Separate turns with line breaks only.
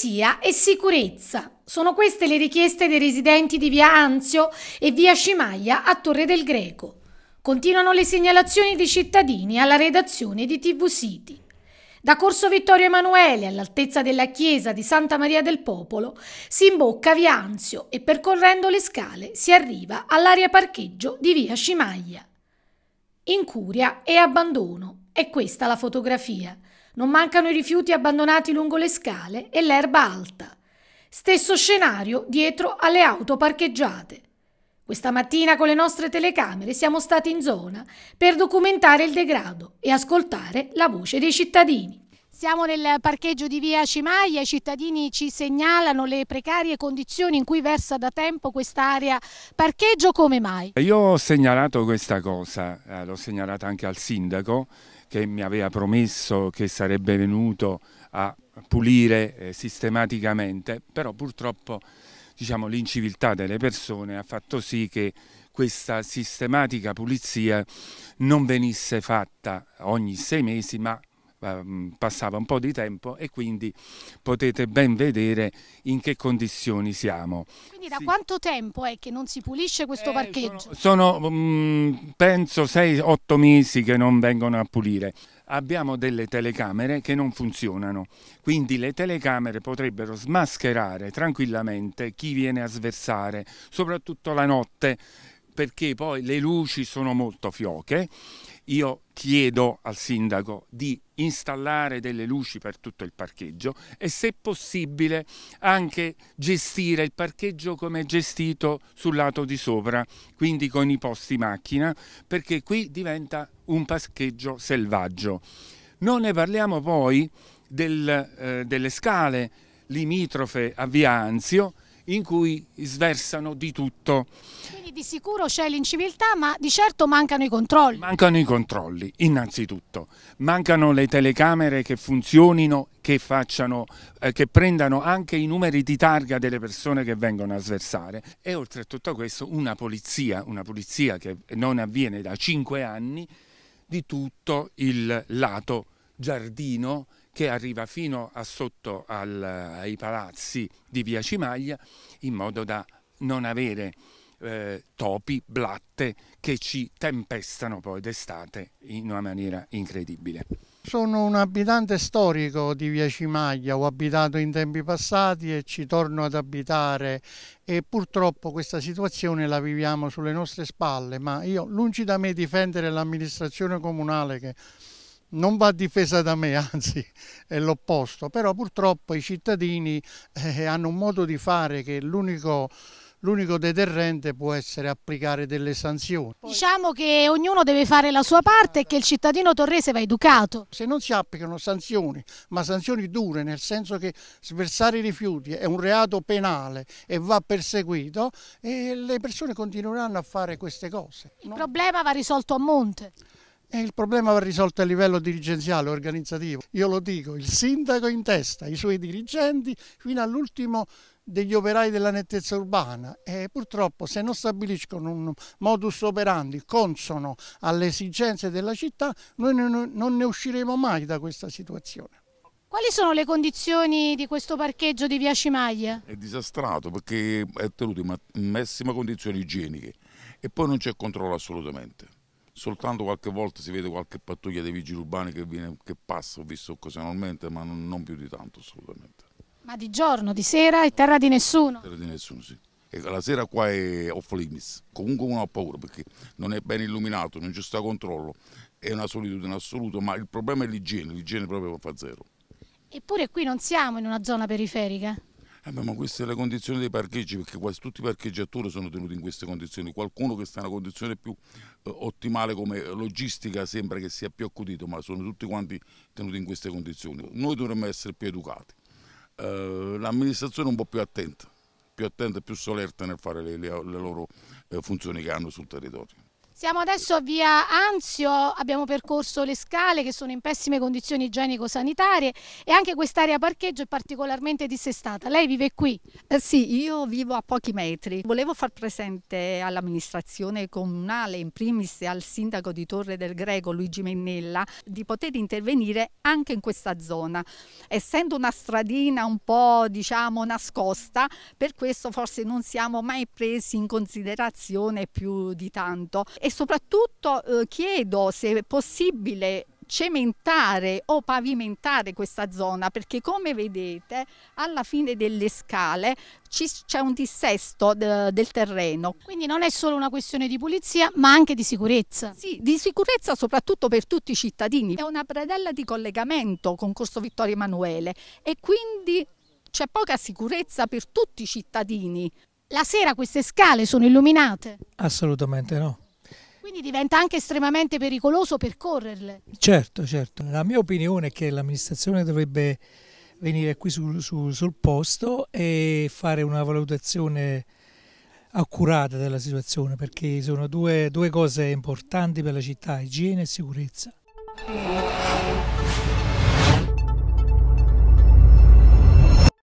pulizia e sicurezza. Sono queste le richieste dei residenti di via Anzio e via Scimaglia a Torre del Greco. Continuano le segnalazioni dei cittadini alla redazione di TV City. Da Corso Vittorio Emanuele all'altezza della chiesa di Santa Maria del Popolo si imbocca via Anzio e percorrendo le scale si arriva all'area parcheggio di via Scimaglia. Incuria e abbandono, è questa la fotografia non mancano i rifiuti abbandonati lungo le scale e l'erba alta. Stesso scenario dietro alle auto parcheggiate. Questa mattina con le nostre telecamere siamo stati in zona per documentare il degrado e ascoltare la voce dei cittadini. Siamo nel parcheggio di via Cimaglia, i cittadini ci segnalano le precarie condizioni in cui versa da tempo quest'area parcheggio, come mai?
Io ho segnalato questa cosa, eh, l'ho segnalata anche al sindaco che mi aveva promesso che sarebbe venuto a pulire eh, sistematicamente, però purtroppo diciamo, l'inciviltà delle persone ha fatto sì che questa sistematica pulizia non venisse fatta ogni sei mesi ma Ehm, passava un po' di tempo e quindi potete ben vedere in che condizioni siamo.
Quindi da sì. quanto tempo è che non si pulisce questo eh, parcheggio?
Sono, sono mm, mh, penso 6-8 mesi che non vengono a pulire. Abbiamo delle telecamere che non funzionano, quindi le telecamere potrebbero smascherare tranquillamente chi viene a sversare, soprattutto la notte perché poi le luci sono molto fioche. Io chiedo al sindaco di installare delle luci per tutto il parcheggio e se possibile anche gestire il parcheggio come è gestito sul lato di sopra, quindi con i posti macchina, perché qui diventa un parcheggio selvaggio. Non ne parliamo poi del, eh, delle scale limitrofe a Via Anzio, in cui sversano di tutto.
Quindi di sicuro c'è l'inciviltà, ma di certo mancano i controlli.
Mancano i controlli, innanzitutto. Mancano le telecamere che funzionino, che, facciano, eh, che prendano anche i numeri di targa delle persone che vengono a sversare. E oltre a tutto questo una polizia, una polizia che non avviene da cinque anni, di tutto il lato giardino che arriva fino a sotto al, ai palazzi di via Cimaglia in modo da non avere eh, topi, blatte che ci tempestano poi d'estate in una maniera incredibile.
Sono un abitante storico di Via Cimaglia, ho abitato in tempi passati e ci torno ad abitare e purtroppo questa situazione la viviamo sulle nostre spalle, ma io lungi da me difendere l'amministrazione comunale che non va difesa da me, anzi è l'opposto, però purtroppo i cittadini eh, hanno un modo di fare che l'unico l'unico deterrente può essere applicare delle sanzioni.
Diciamo che ognuno deve fare la sua parte e che il cittadino torrese va educato. Se non si applicano sanzioni, ma sanzioni dure, nel senso
che sversare i rifiuti è un reato penale e va perseguito, e eh, le persone continueranno a fare queste cose.
Il no? problema va risolto a monte. E il
problema va risolto a livello dirigenziale, organizzativo. Io lo dico, il sindaco in testa, i suoi dirigenti, fino all'ultimo degli operai della nettezza urbana e purtroppo se non stabiliscono un modus operandi consono alle esigenze della città noi non ne usciremo mai da questa situazione.
Quali sono le condizioni di questo parcheggio di Via Cimaglia?
È disastrato perché è tenuto in messime condizioni igieniche e poi non c'è controllo assolutamente soltanto qualche volta si vede qualche pattuglia dei vigili urbani che, viene, che passa, ho visto occasionalmente, ma non, non, più di tanto assolutamente.
Ma di giorno, di sera è terra di nessuno?
Terra di nessuno, sì. E la sera qua è off limits, comunque uno ha paura perché non è ben illuminato, non c'è sta controllo, è una solitudine assoluta, ma il problema è l'igiene, l'igiene proprio fa zero.
Eppure qui non siamo in una zona periferica.
Vabbè, eh queste sono le condizioni dei parcheggi, perché quasi tutti i parcheggi attori sono tenuti in queste condizioni. Qualcuno che sta in una condizione più eh, ottimale come logistica sembra che sia più accudito, ma sono tutti quanti tenuti in queste condizioni. Noi dovremmo essere più educati. Eh, l'amministrazione è un po' più attenta, più attenta e più solerta nel fare le, le, le loro eh, funzioni che hanno sul territorio.
Siamo adesso a via Anzio, abbiamo percorso le scale che sono in pessime condizioni igienico-sanitarie e anche quest'area parcheggio è particolarmente dissestata. Lei vive qui? Eh sì, io vivo a pochi metri. Volevo far presente all'amministrazione comunale, in primis al sindaco di Torre del Greco Luigi Mennella, di poter intervenire anche in questa zona. Essendo una stradina un po' diciamo nascosta, per questo forse non siamo mai presi in considerazione più di tanto. E e soprattutto eh, chiedo se è possibile cementare o pavimentare questa zona perché come vedete alla fine delle scale c'è un dissesto del terreno. Quindi non è solo una questione di pulizia ma anche di sicurezza. Sì, di sicurezza soprattutto per tutti i cittadini. È una predella di collegamento con Corso Vittorio Emanuele e quindi c'è poca sicurezza per tutti i cittadini. La sera queste scale sono illuminate?
Assolutamente no.
Quindi diventa anche estremamente pericoloso percorrerle.
Certo, certo. La mia opinione è che l'amministrazione dovrebbe venire qui su, su, sul posto e fare una valutazione accurata della situazione perché sono due, due cose importanti per la città, igiene e sicurezza.